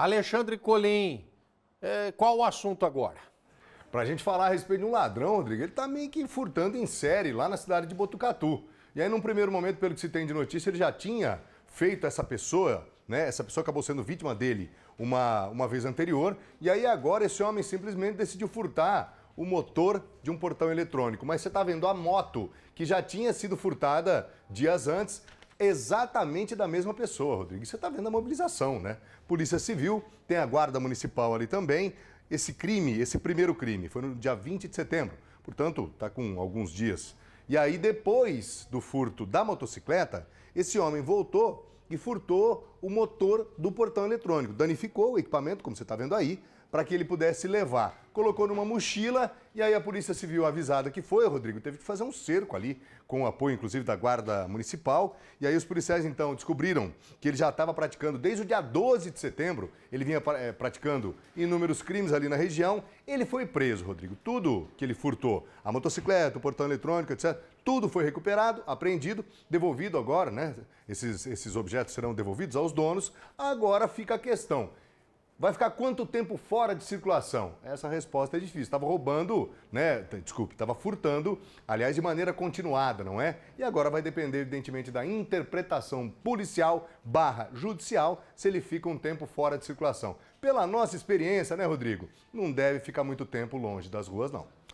Alexandre Colim, é, qual o assunto agora? Para a gente falar a respeito de um ladrão, Rodrigo, ele está meio que furtando em série lá na cidade de Botucatu. E aí, num primeiro momento, pelo que se tem de notícia, ele já tinha feito essa pessoa, né? Essa pessoa acabou sendo vítima dele uma, uma vez anterior. E aí, agora, esse homem simplesmente decidiu furtar o motor de um portão eletrônico. Mas você está vendo a moto que já tinha sido furtada dias antes exatamente da mesma pessoa, Rodrigo. Você está vendo a mobilização, né? Polícia Civil, tem a Guarda Municipal ali também. Esse crime, esse primeiro crime, foi no dia 20 de setembro, portanto, está com alguns dias. E aí, depois do furto da motocicleta, esse homem voltou e furtou o motor do portão eletrônico. Danificou o equipamento, como você está vendo aí, para que ele pudesse levar. Colocou numa mochila e aí a Polícia Civil avisada que foi, Rodrigo, teve que fazer um cerco ali, com o apoio inclusive da Guarda Municipal. E aí os policiais então descobriram que ele já estava praticando desde o dia 12 de setembro, ele vinha é, praticando inúmeros crimes ali na região. Ele foi preso, Rodrigo. Tudo que ele furtou, a motocicleta, o portão eletrônico, etc., tudo foi recuperado, apreendido, devolvido agora, né? Esses, esses objetos serão devolvidos aos donos. Agora fica a questão Vai ficar quanto tempo fora de circulação? Essa resposta é difícil. Estava roubando, né? Desculpe, estava furtando, aliás, de maneira continuada, não é? E agora vai depender, evidentemente, da interpretação policial barra judicial se ele fica um tempo fora de circulação. Pela nossa experiência, né, Rodrigo? Não deve ficar muito tempo longe das ruas, não.